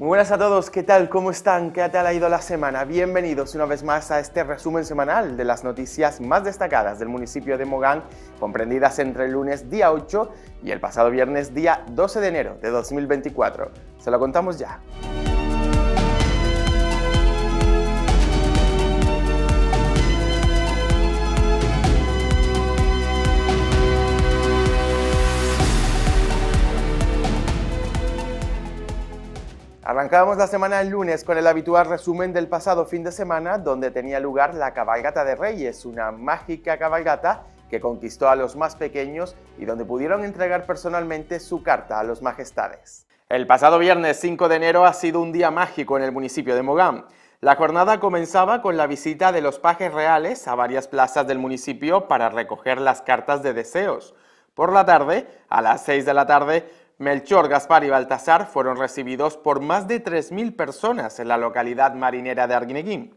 Muy buenas a todos, ¿qué tal? ¿Cómo están? ¿Qué tal ha ido la semana? Bienvenidos una vez más a este resumen semanal de las noticias más destacadas del municipio de Mogán, comprendidas entre el lunes día 8 y el pasado viernes día 12 de enero de 2024. Se lo contamos ya. Arrancábamos la semana el lunes con el habitual resumen del pasado fin de semana donde tenía lugar la cabalgata de Reyes, una mágica cabalgata que conquistó a los más pequeños y donde pudieron entregar personalmente su carta a los majestades. El pasado viernes 5 de enero ha sido un día mágico en el municipio de Mogán. La jornada comenzaba con la visita de los pajes reales a varias plazas del municipio para recoger las cartas de deseos. Por la tarde, a las 6 de la tarde, Melchor, Gaspar y Baltasar fueron recibidos por más de 3.000 personas en la localidad marinera de Arguineguín.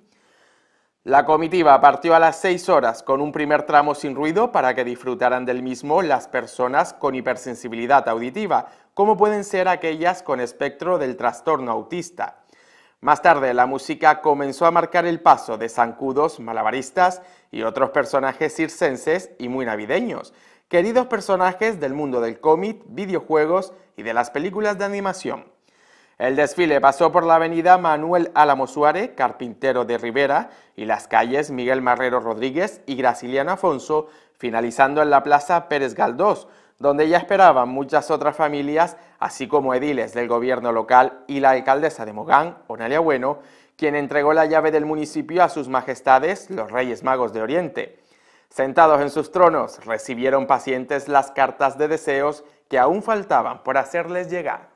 La comitiva partió a las 6 horas con un primer tramo sin ruido para que disfrutaran del mismo las personas con hipersensibilidad auditiva, como pueden ser aquellas con espectro del trastorno autista. Más tarde, la música comenzó a marcar el paso de zancudos, malabaristas y otros personajes circenses y muy navideños, queridos personajes del mundo del cómic, videojuegos y de las películas de animación. El desfile pasó por la avenida Manuel Álamo Suárez, Carpintero de Rivera, y las calles Miguel Marrero Rodríguez y Graciliano Afonso, finalizando en la plaza Pérez Galdós, donde ya esperaban muchas otras familias, así como ediles del gobierno local y la alcaldesa de Mogán, Onalia Bueno, quien entregó la llave del municipio a sus majestades, los Reyes Magos de Oriente. Sentados en sus tronos, recibieron pacientes las cartas de deseos que aún faltaban por hacerles llegar.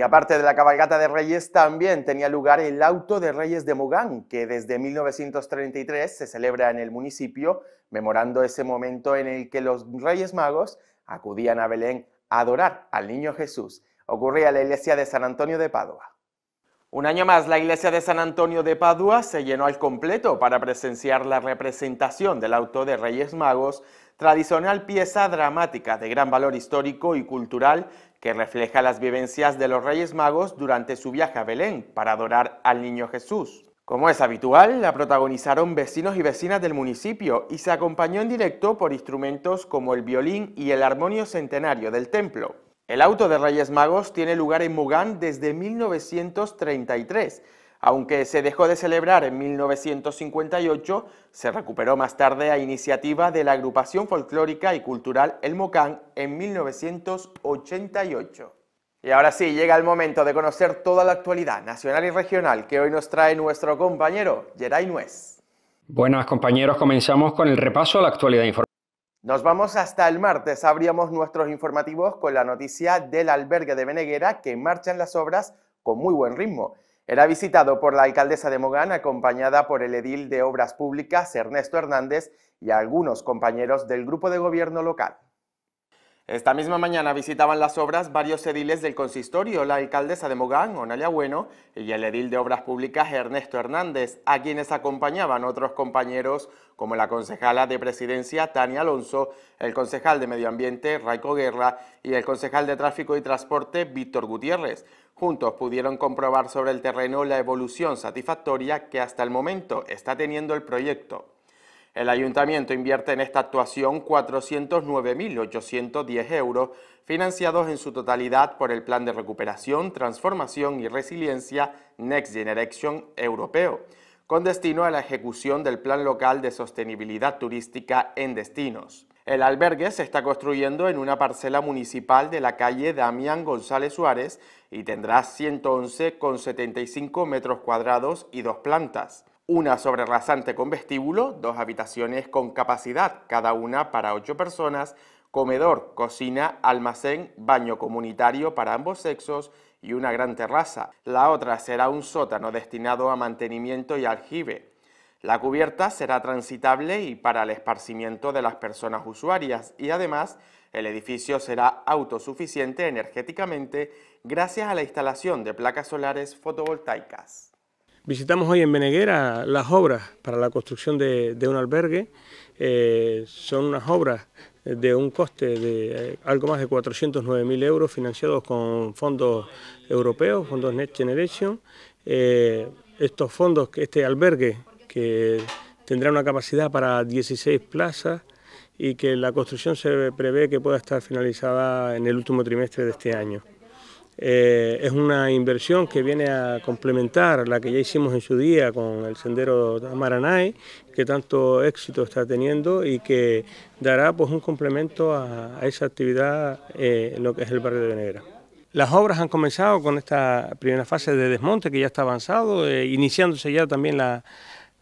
Y aparte de la cabalgata de reyes, también tenía lugar el auto de reyes de Mogán, que desde 1933 se celebra en el municipio, memorando ese momento en el que los reyes magos acudían a Belén a adorar al niño Jesús. Ocurría en la iglesia de San Antonio de Padua. Un año más, la iglesia de San Antonio de Padua se llenó al completo para presenciar la representación del auto de Reyes Magos tradicional pieza dramática de gran valor histórico y cultural que refleja las vivencias de los Reyes Magos durante su viaje a Belén para adorar al Niño Jesús. Como es habitual, la protagonizaron vecinos y vecinas del municipio y se acompañó en directo por instrumentos como el violín y el armonio centenario del templo. El auto de Reyes Magos tiene lugar en Mugán desde 1933 aunque se dejó de celebrar en 1958, se recuperó más tarde a iniciativa de la agrupación folclórica y cultural El Mocán en 1988. Y ahora sí, llega el momento de conocer toda la actualidad nacional y regional que hoy nos trae nuestro compañero Geray Nuez. Buenas compañeros, comenzamos con el repaso a la actualidad informativa. Nos vamos hasta el martes, abríamos nuestros informativos con la noticia del albergue de Beneguera que marchan las obras con muy buen ritmo. Era visitado por la alcaldesa de Mogán, acompañada por el edil de Obras Públicas, Ernesto Hernández, y algunos compañeros del grupo de gobierno local. Esta misma mañana visitaban las obras varios ediles del consistorio, la alcaldesa de Mogán, Onalia Bueno, y el edil de Obras Públicas, Ernesto Hernández, a quienes acompañaban otros compañeros como la concejala de Presidencia, Tania Alonso, el concejal de Medio Ambiente, Raico Guerra, y el concejal de Tráfico y Transporte, Víctor Gutiérrez. Juntos pudieron comprobar sobre el terreno la evolución satisfactoria que hasta el momento está teniendo el proyecto. El ayuntamiento invierte en esta actuación 409.810 euros, financiados en su totalidad por el Plan de Recuperación, Transformación y Resiliencia Next Generation Europeo, con destino a la ejecución del Plan Local de Sostenibilidad Turística en Destinos. El albergue se está construyendo en una parcela municipal de la calle Damián González Suárez y tendrá 111,75 metros cuadrados y dos plantas una sobre con vestíbulo, dos habitaciones con capacidad cada una para ocho personas, comedor, cocina, almacén, baño comunitario para ambos sexos y una gran terraza. La otra será un sótano destinado a mantenimiento y aljibe. La cubierta será transitable y para el esparcimiento de las personas usuarias y además el edificio será autosuficiente energéticamente gracias a la instalación de placas solares fotovoltaicas. Visitamos hoy en Beneguera las obras para la construcción de, un albergue. Eh, son unas obras de un coste de eh, algo más de 409.000 euros financiados con fondos europeos, fondos Next Generation. Eh, estos fondos, este albergue que tendrá una capacidad para 16 plazas y que la construcción se prevé que pueda estar finalizada en el último trimestre de este año. Eh, es una inversión que viene a complementar la que ya hicimos en su día con el sendero Maranay, que tanto éxito está teniendo y que dará pues, un complemento a, esa actividad eh, en lo que es el barrio de Venegra. Las obras han comenzado con esta primera fase de desmonte que ya está avanzado, eh, iniciándose ya también la,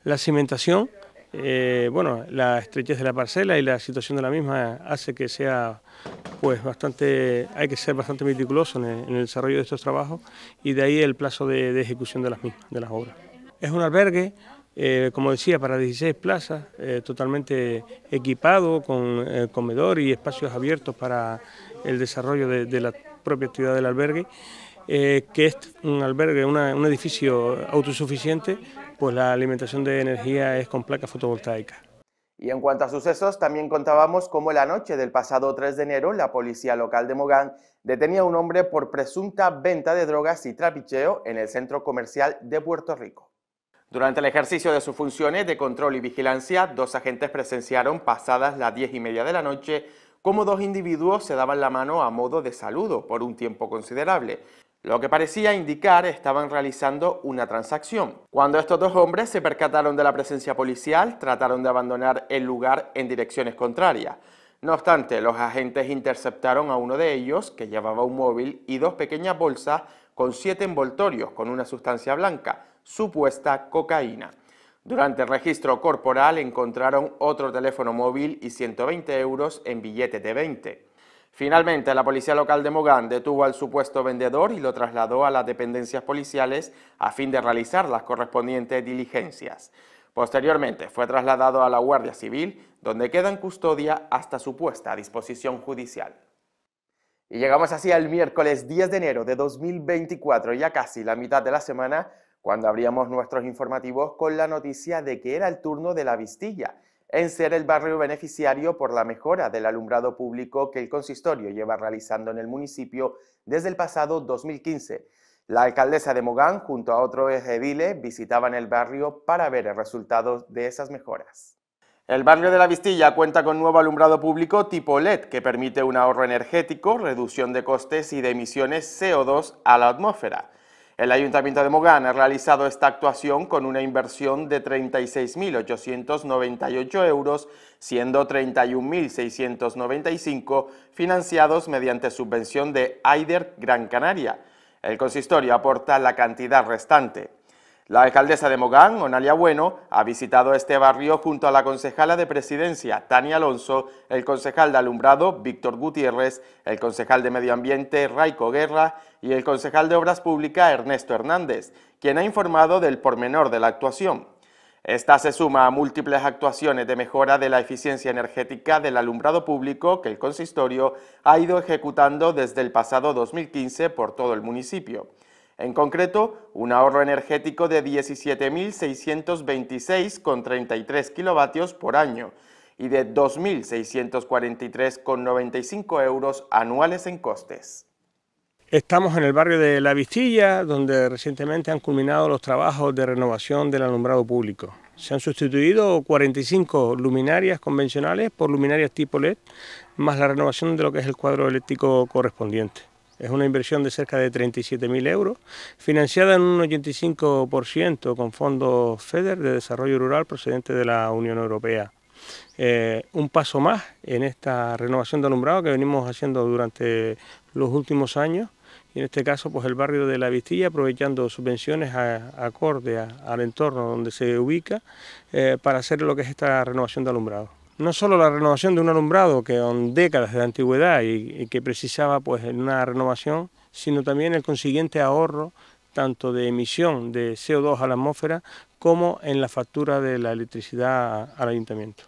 la cimentación. bueno, la estrechez de la parcela y la situación de la misma hace que sea pues hay que ser bastante meticuloso en el, desarrollo de estos trabajos y de ahí el plazo de, ejecución de las de las obras. Es un albergue, eh, como decía, para 16 plazas, eh, totalmente equipado con eh, comedor y espacios abiertos para el desarrollo de, la propia actividad del albergue. que es un albergue, un edificio autosuficiente, pues la alimentación de energía es con placas fotovoltaicas. Y en cuanto a sucesos, también contábamos cómo la noche del pasado 3 de enero la policía local de Mogán detenía a un hombre por presunta venta de drogas y trapicheo en el centro comercial de Puerto Rico. Durante el ejercicio de sus funciones de control y vigilancia, dos agentes presenciaron pasadas las 10 y media de la noche cómo dos individuos se daban la mano a modo de saludo por un tiempo considerable. Lo que parecía indicar estaban realizando una transacción. Cuando estos dos hombres se percataron de la presencia policial, trataron de abandonar el lugar en direcciones contrarias. No obstante, los agentes interceptaron a uno de ellos, que llevaba un móvil y dos pequeñas bolsas con siete envoltorios con una sustancia blanca, supuesta cocaína. Durante el registro corporal encontraron otro teléfono móvil y 120 euros en billetes de 20. Finalmente, la policía local de Mogán detuvo al supuesto vendedor y lo trasladó a las dependencias policiales a fin de realizar las correspondientes diligencias. Posteriormente, fue trasladado a la Guardia Civil, donde queda en custodia hasta su puesta a disposición judicial. Y llegamos así al miércoles 10 de enero de 2024, ya casi la mitad de la semana, cuando abríamos nuestros informativos con la noticia de que era el turno de la Vistilla en ser el barrio beneficiario por la mejora del alumbrado público que el consistorio lleva realizando en el municipio desde el pasado 2015. La alcaldesa de Mogán junto a otro Vile, visitaban el barrio para ver el resultado de esas mejoras. El barrio de la Vistilla cuenta con nuevo alumbrado público tipo LED que permite un ahorro energético, reducción de costes y de emisiones CO2 a la atmósfera. El Ayuntamiento de Mogán ha realizado esta actuación con una inversión de 36.898 euros, siendo 31.695 financiados mediante subvención de AIDER Gran Canaria. El consistorio aporta la cantidad restante. La alcaldesa de Mogán, Onalia Bueno, ha visitado este barrio junto a la concejala de Presidencia, Tania Alonso, el concejal de Alumbrado, Víctor Gutiérrez, el concejal de Medio Ambiente, Raico Guerra, y el concejal de Obras Públicas, Ernesto Hernández, quien ha informado del pormenor de la actuación. Esta se suma a múltiples actuaciones de mejora de la eficiencia energética del alumbrado público que el consistorio ha ido ejecutando desde el pasado 2015 por todo el municipio. En concreto, un ahorro energético de 17.626,33 kilovatios por año y de 2.643,95 euros anuales en costes. Estamos en el barrio de La Vistilla, donde recientemente han culminado los trabajos de renovación del alumbrado público. Se han sustituido 45 luminarias convencionales por luminarias tipo LED, más la renovación de lo que es el cuadro eléctrico correspondiente. Es una inversión de cerca de 37.000 euros, financiada en un 85% con fondos FEDER de desarrollo rural procedente de la Unión Europea. Eh, un paso más en esta renovación de alumbrado que venimos haciendo durante los últimos años y en este caso pues el barrio de La Vistilla aprovechando subvenciones a, acorde al entorno donde se ubica eh, para hacer lo que es esta renovación de alumbrado no solo la renovación de un alumbrado que son décadas de antigüedad y, que precisaba pues una renovación, sino también el consiguiente ahorro tanto de emisión de CO2 a la atmósfera como en la factura de la electricidad al ayuntamiento.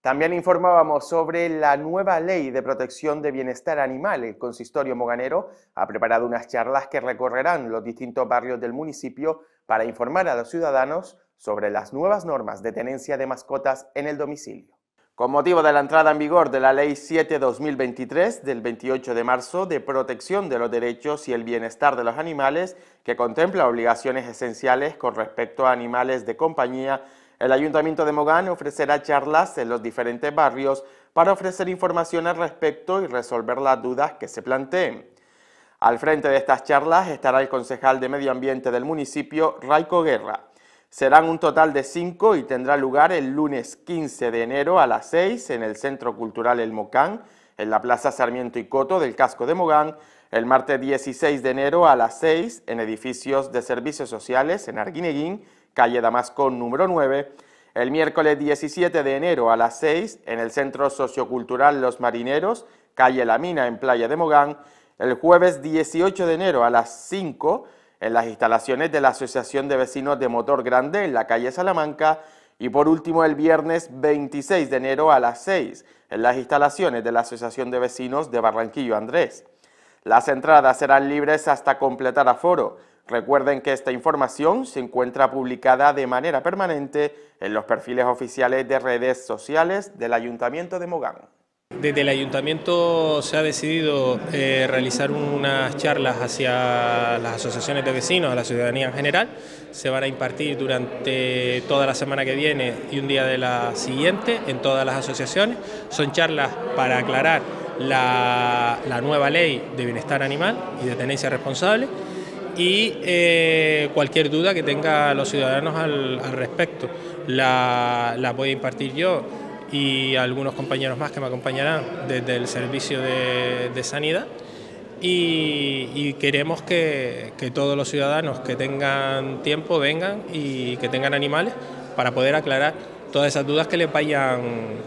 También informábamos sobre la nueva ley de protección de bienestar animal. El consistorio moganero ha preparado unas charlas que recorrerán los distintos barrios del municipio para informar a los ciudadanos sobre las nuevas normas de tenencia de mascotas en el domicilio. Con motivo de la entrada en vigor de la Ley 7-2023 del 28 de marzo de protección de los derechos y el bienestar de los animales, que contempla obligaciones esenciales con respecto a animales de compañía, el Ayuntamiento de Mogán ofrecerá charlas en los diferentes barrios para ofrecer información al respecto y resolver las dudas que se planteen. Al frente de estas charlas estará el concejal de Medio Ambiente del municipio, Raico Guerra. Serán un total de cinco y tendrá lugar el lunes 15 de enero a las 6 en el Centro Cultural El Mocán, en la Plaza Sarmiento y Coto del Casco de Mogán, el martes 16 de enero a las 6 en edificios de servicios sociales en Arguineguín, calle Damasco número 9, el miércoles 17 de enero a las 6 en el Centro Sociocultural Los Marineros, calle La Mina en Playa de Mogán, el jueves 18 de enero a las 5 en las instalaciones de la Asociación de Vecinos de Motor Grande en la calle Salamanca y por último el viernes 26 de enero a las 6 en las instalaciones de la Asociación de Vecinos de Barranquillo Andrés. Las entradas serán libres hasta completar aforo. Recuerden que esta información se encuentra publicada de manera permanente en los perfiles oficiales de redes sociales del Ayuntamiento de Mogán. Desde el ayuntamiento se ha decidido eh, realizar unas charlas hacia las asociaciones de vecinos, a la ciudadanía en general. Se van a impartir durante toda la semana que viene y un día de la siguiente en todas las asociaciones. Son charlas para aclarar la, nueva ley de bienestar animal y de tenencia responsable y eh, cualquier duda que tengan los ciudadanos al, respecto. La, la voy a impartir yo y algunos compañeros más que me acompañarán desde el servicio de, sanidad. Y, queremos que, todos los ciudadanos que tengan tiempo vengan y que tengan animales para poder aclarar todas esas dudas que les vayan,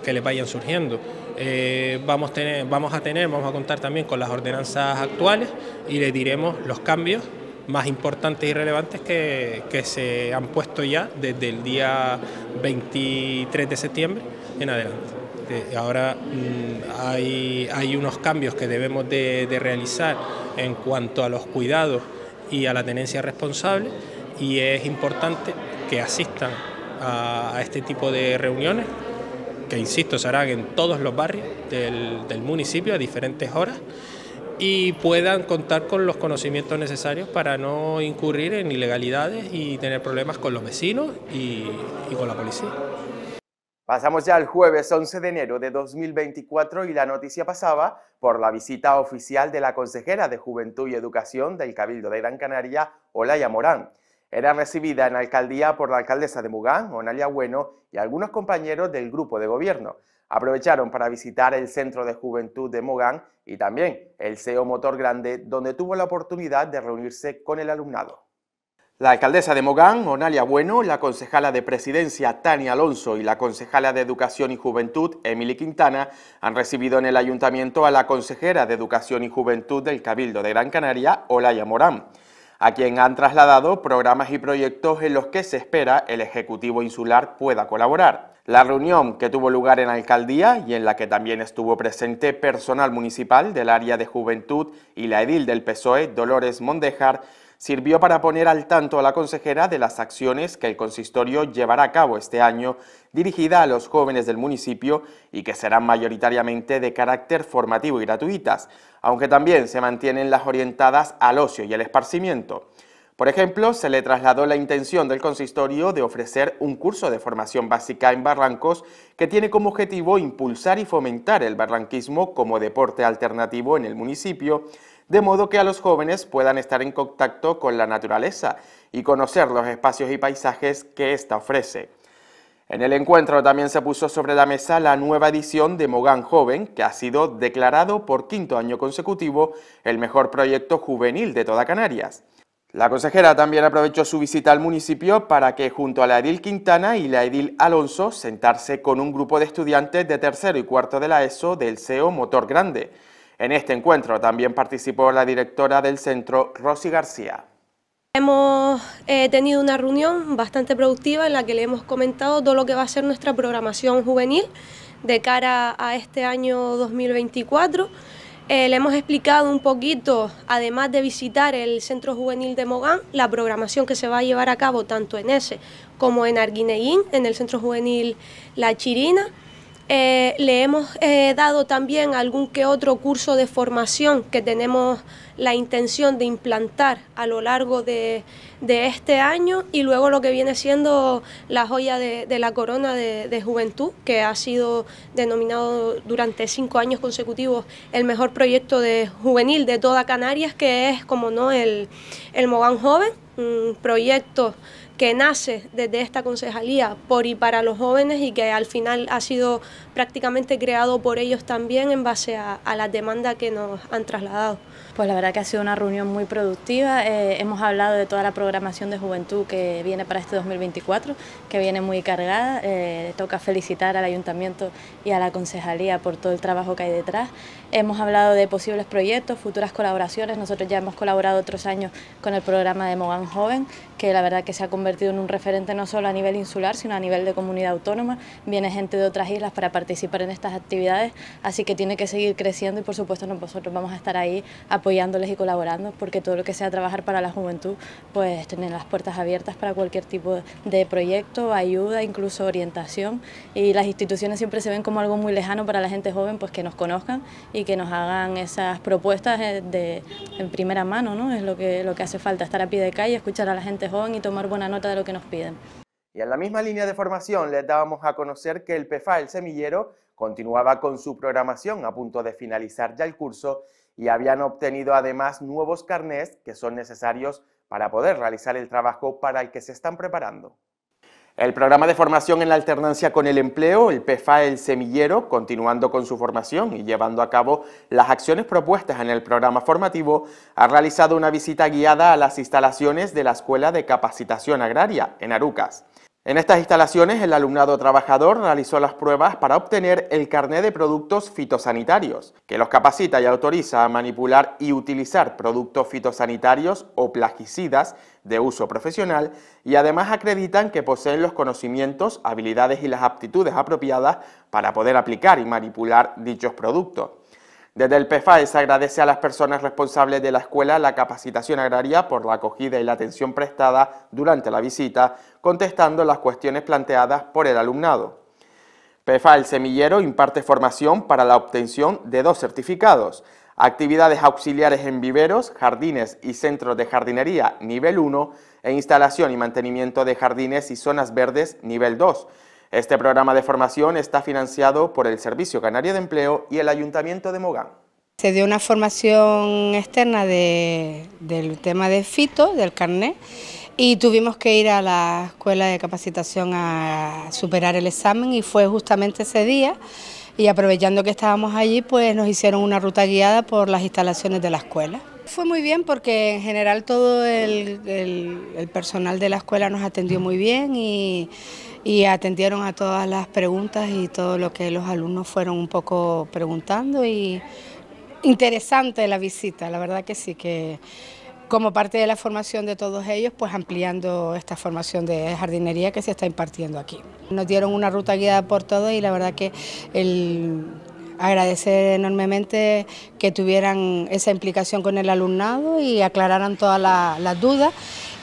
que vayan surgiendo. Eh, vamos, tener, vamos a tener, vamos a contar también con las ordenanzas actuales y les diremos los cambios más importantes y relevantes que, se han puesto ya desde el día 23 de septiembre en adelante eh, ahora mm, hay, hay, unos cambios que debemos de, realizar en cuanto a los cuidados y a la tenencia responsable y es importante que asistan a, este tipo de reuniones que insisto se harán en todos los barrios del, del municipio a diferentes horas y puedan contar con los conocimientos necesarios para no incurrir en ilegalidades y tener problemas con los vecinos y, con la policía. Pasamos ya al jueves 11 de enero de 2024 y la noticia pasaba por la visita oficial de la consejera de Juventud y Educación del Cabildo de Gran Canaria, Olaya Morán. Era recibida en la alcaldía por la alcaldesa de Mogán, Onalia Bueno, y algunos compañeros del grupo de gobierno. Aprovecharon para visitar el Centro de Juventud de Mogán y también el CEO Motor Grande, donde tuvo la oportunidad de reunirse con el alumnado. La alcaldesa de Mogán, Onalia Bueno, la concejala de Presidencia, Tania Alonso, y la concejala de Educación y Juventud, Emily Quintana, han recibido en el ayuntamiento a la consejera de Educación y Juventud del Cabildo de Gran Canaria, Olaya Morán a quien han trasladado programas y proyectos en los que se espera el Ejecutivo Insular pueda colaborar. La reunión que tuvo lugar en alcaldía y en la que también estuvo presente personal municipal del área de juventud y la edil del PSOE, Dolores Mondejar, sirvió para poner al tanto a la consejera de las acciones que el consistorio llevará a cabo este año dirigida a los jóvenes del municipio y que serán mayoritariamente de carácter formativo y gratuitas, aunque también se mantienen las orientadas al ocio y al esparcimiento. Por ejemplo, se le trasladó la intención del consistorio de ofrecer un curso de formación básica en Barrancos que tiene como objetivo impulsar y fomentar el barranquismo como deporte alternativo en el municipio de modo que a los jóvenes puedan estar en contacto con la naturaleza y conocer los espacios y paisajes que ésta ofrece. En el encuentro también se puso sobre la mesa la nueva edición de Mogán Joven, que ha sido declarado por quinto año consecutivo el mejor proyecto juvenil de toda Canarias. La consejera también aprovechó su visita al municipio para que junto a la edil Quintana y la edil Alonso sentarse con un grupo de estudiantes de tercero y cuarto de la ESO del CEO Motor Grande, en este encuentro también participó la directora del centro, Rosy García. Hemos eh, tenido una reunión bastante productiva en la que le hemos comentado todo lo que va a ser nuestra programación juvenil de cara a este año 2024. Eh, le hemos explicado un poquito, además de visitar el Centro Juvenil de Mogán, la programación que se va a llevar a cabo tanto en ese como en Arguineguín, en el Centro Juvenil La Chirina. Eh, le hemos eh, dado también algún que otro curso de formación que tenemos la intención de implantar a lo largo de, este año y luego lo que viene siendo la joya de, la corona de, juventud, que ha sido denominado durante cinco años consecutivos el mejor proyecto de juvenil de toda Canarias, que es, como no, el, el Mogán Joven, un proyecto que nace desde esta concejalía por y para los jóvenes y que al final ha sido prácticamente creado por ellos también en base a, la demanda que nos han trasladado. Pues la verdad que ha sido una reunión muy productiva, eh, hemos hablado de toda la programación de juventud que viene para este 2024, que viene muy cargada, eh, toca felicitar al ayuntamiento y a la concejalía por todo el trabajo que hay detrás. Hemos hablado de posibles proyectos, futuras colaboraciones, nosotros ya hemos colaborado otros años con el programa de Mogán Joven, que la verdad que se ha convertido convertido en un referente no solo a nivel insular, sino a nivel de comunidad autónoma. Viene gente de otras islas para participar en estas actividades, así que tiene que seguir creciendo y por supuesto nosotros vamos a estar ahí apoyándoles y colaborando, porque todo lo que sea trabajar para la juventud, pues tener las puertas abiertas para cualquier tipo de proyecto, ayuda, incluso orientación. Y las instituciones siempre se ven como algo muy lejano para la gente joven, pues que nos conozcan y que nos hagan esas propuestas eh, de, en primera mano, ¿no? Es lo que, lo que hace falta, estar a pie de calle, escuchar a la gente joven y tomar buena lo que nos piden. Y en la misma línea de formación les dábamos a conocer que el PFA, el semillero, continuaba con su programación a punto de finalizar ya el curso y habían obtenido además nuevos carnés que son necesarios para poder realizar el trabajo para el que se están preparando. El programa de formación en la alternancia con el empleo, el PFA El Semillero, continuando con su formación y llevando a cabo las acciones propuestas en el programa formativo, ha realizado una visita guiada a las instalaciones de la Escuela de Capacitación Agraria en Arucas. En estas instalaciones, el alumnado trabajador realizó las pruebas para obtener el carné de productos fitosanitarios, que los capacita y autoriza a manipular y utilizar productos fitosanitarios o plaguicidas de uso profesional y además acreditan que poseen los conocimientos, habilidades y las aptitudes apropiadas para poder aplicar y manipular dichos productos. Desde el PFAE se agradece a las personas responsables de la escuela la capacitación agraria por la acogida y la atención prestada durante la visita, contestando las cuestiones planteadas por el alumnado. PEFA e, El Semillero imparte formación para la obtención de dos certificados, actividades auxiliares en viveros, jardines y centros de jardinería nivel 1 e instalación y mantenimiento de jardines y zonas verdes nivel 2 este programa de formación está financiado por el Servicio Canario de Empleo y el Ayuntamiento de Mogán. Se dio una formación externa del tema de FITO, del carnet, y tuvimos que ir a la escuela de capacitación a superar el examen y fue justamente ese día y aprovechando que estábamos allí pues nos hicieron una ruta guiada por las instalaciones de la escuela. Fue muy bien porque en general todo el, el personal de la escuela nos atendió muy bien y, y atendieron a todas las preguntas y todo lo que los alumnos fueron un poco preguntando y interesante la visita, la verdad que sí que como parte de la formación de todos ellos, pues ampliando esta formación de jardinería que se está impartiendo aquí. Nos dieron una ruta guiada por todo y la verdad que el agradecer enormemente que tuvieran esa implicación con el alumnado y aclararan todas las dudas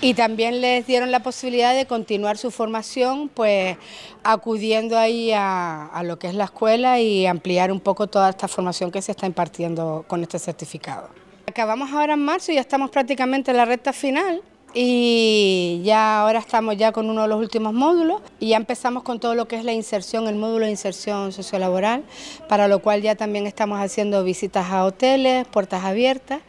y también les dieron la posibilidad de continuar su formación pues acudiendo ahí a, lo que es la escuela y ampliar un poco toda esta formación que se está impartiendo con este certificado. Acabamos ahora en marzo y ya estamos prácticamente en la recta final y ya ahora estamos ya con uno de los últimos módulos y ya empezamos con todo lo que es la inserción, el módulo de inserción sociolaboral, para lo cual ya también estamos haciendo visitas a hoteles, puertas abiertas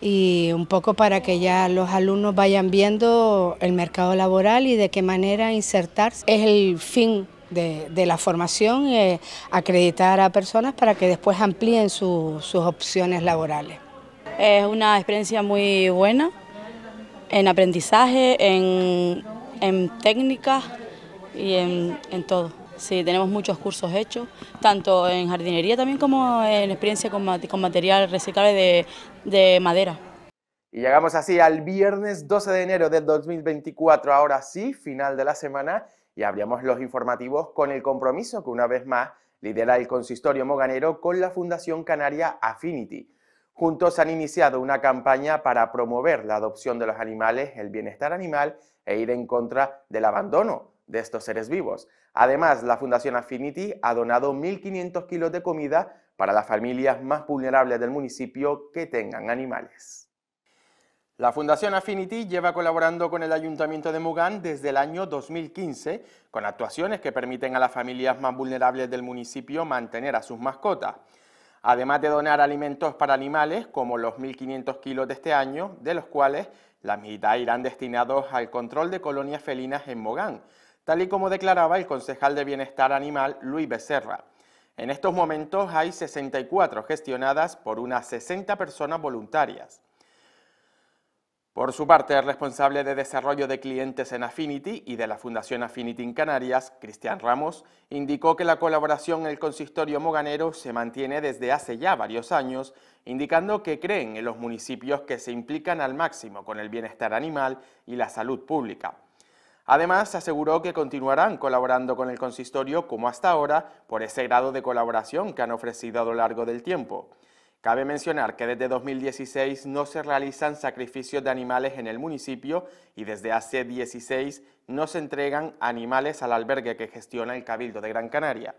y un poco para que ya los alumnos vayan viendo el mercado laboral y de qué manera insertarse. Es el fin de, la formación, eh, acreditar a personas para que después amplíen sus opciones laborales. Es una experiencia muy buena en aprendizaje, en, en técnicas y en, en todo. Sí, tenemos muchos cursos hechos, tanto en jardinería también como en experiencia con, material reciclable de, de madera. Y llegamos así al viernes 12 de enero del 2024, ahora sí, final de la semana, y abrimos los informativos con el compromiso que una vez más lidera el consistorio moganero con la Fundación Canaria Affinity. Juntos han iniciado una campaña para promover la adopción de los animales, el bienestar animal e ir en contra del abandono de estos seres vivos. Además, la Fundación Affinity ha donado 1.500 kilos de comida para las familias más vulnerables del municipio que tengan animales. La Fundación Affinity lleva colaborando con el Ayuntamiento de Mogán desde el año 2015 con actuaciones que permiten a las familias más vulnerables del municipio mantener a sus mascotas. Además de donar alimentos para animales, como los 1.500 kilos de este año, de los cuales la mitad irán destinados al control de colonias felinas en Mogán, tal y como declaraba el concejal de Bienestar Animal, Luis Becerra. En estos momentos hay 64 gestionadas por unas 60 personas voluntarias. Por su parte, el responsable de desarrollo de clientes en Affinity y de la Fundación Affinity en Canarias, Cristian Ramos, indicó que la colaboración en el consistorio moganero se mantiene desde hace ya varios años, indicando que creen en los municipios que se implican al máximo con el bienestar animal y la salud pública. Además, aseguró que continuarán colaborando con el consistorio como hasta ahora por ese grado de colaboración que han ofrecido a lo largo del tiempo. Cabe mencionar que desde 2016 no se realizan sacrificios de animales en el municipio y desde hace 16 no se entregan animales al albergue que gestiona el Cabildo de Gran Canaria.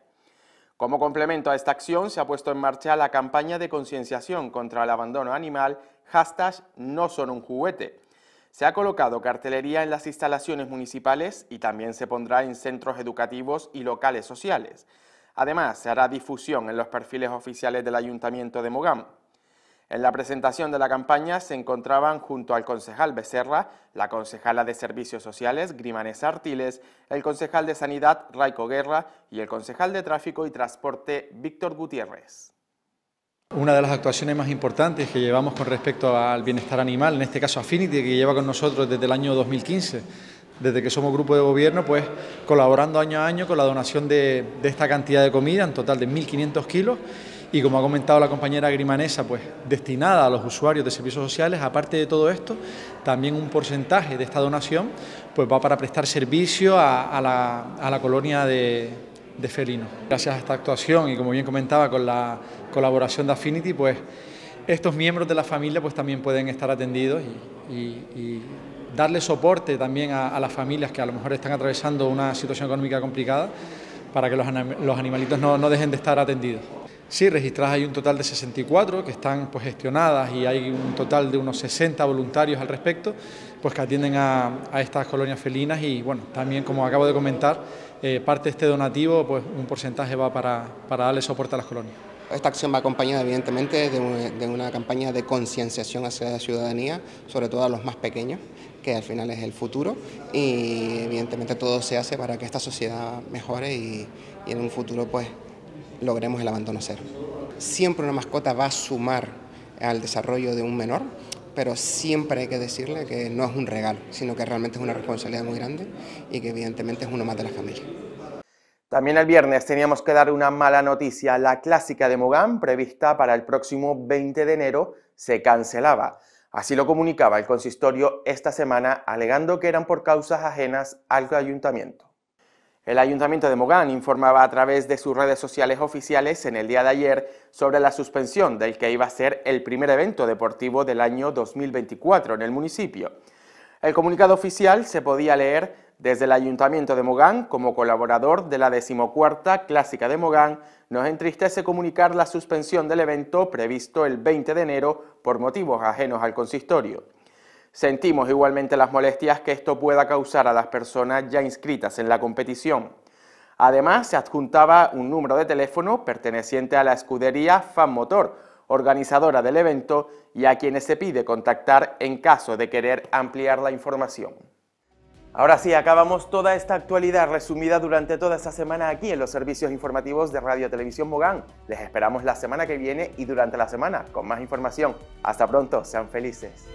Como complemento a esta acción se ha puesto en marcha la campaña de concienciación contra el abandono animal hashtag no son un juguete, se ha colocado cartelería en las instalaciones municipales y también se pondrá en centros educativos y locales sociales. Además, se hará difusión en los perfiles oficiales del Ayuntamiento de Mogán. En la presentación de la campaña se encontraban junto al concejal Becerra, la concejala de Servicios Sociales, Grimanes Artiles, el concejal de Sanidad, Raico Guerra, y el concejal de Tráfico y Transporte, Víctor Gutiérrez. Una de las actuaciones más importantes que llevamos con respecto al bienestar animal, en este caso Affinity, que lleva con nosotros desde el año 2015, desde que somos grupo de gobierno, pues colaborando año a año con la donación de, esta cantidad de comida, en total de 1.500 kilos, y como ha comentado la compañera grimanesa, pues destinada a los usuarios de servicios sociales, aparte de todo esto, también un porcentaje de esta donación pues va para prestar servicio a la colonia de, de Felino. Gracias a esta actuación y como bien comentaba con la colaboración de Affinity, pues estos miembros de la familia pues también pueden estar atendidos y, darle soporte también a, las familias que a lo mejor están atravesando una situación económica complicada para que los, animalitos no, dejen de estar atendidos. Sí, registradas hay un total de 64 que están pues, gestionadas y hay un total de unos 60 voluntarios al respecto pues, que atienden a, a estas colonias felinas y bueno, también como acabo de comentar, eh, parte de este donativo, pues un porcentaje va para, darle soporte a las colonias. Esta acción va acompañada evidentemente de, una campaña de concienciación hacia la ciudadanía, sobre todo a los más pequeños, que al final es el futuro y evidentemente todo se hace para que esta sociedad mejore y, y en un futuro pues logremos el abandono cero. Siempre una mascota va a sumar al desarrollo de un menor, pero siempre hay que decirle que no es un regalo, sino que realmente es una responsabilidad muy grande y que evidentemente es uno más de la familia. También el viernes teníamos que dar una mala noticia. La clásica de Mogán, prevista para el próximo 20 de enero, se cancelaba. Así lo comunicaba el consistorio esta semana, alegando que eran por causas ajenas al ayuntamiento. El ayuntamiento de Mogán informaba a través de sus redes sociales oficiales en el día de ayer sobre la suspensión del que iba a ser el primer evento deportivo del año 2024 en el municipio. El comunicado oficial se podía leer desde el ayuntamiento de Mogán como colaborador de la decimocuarta Clásica de Mogán. Nos entristece comunicar la suspensión del evento previsto el 20 de enero por motivos ajenos al consistorio. Sentimos igualmente las molestias que esto pueda causar a las personas ya inscritas en la competición. Además, se adjuntaba un número de teléfono perteneciente a la escudería Fanmotor, organizadora del evento, y a quienes se pide contactar en caso de querer ampliar la información. Ahora sí, acabamos toda esta actualidad resumida durante toda esta semana aquí en los servicios informativos de Radio Televisión Mogán. Les esperamos la semana que viene y durante la semana con más información. Hasta pronto, sean felices.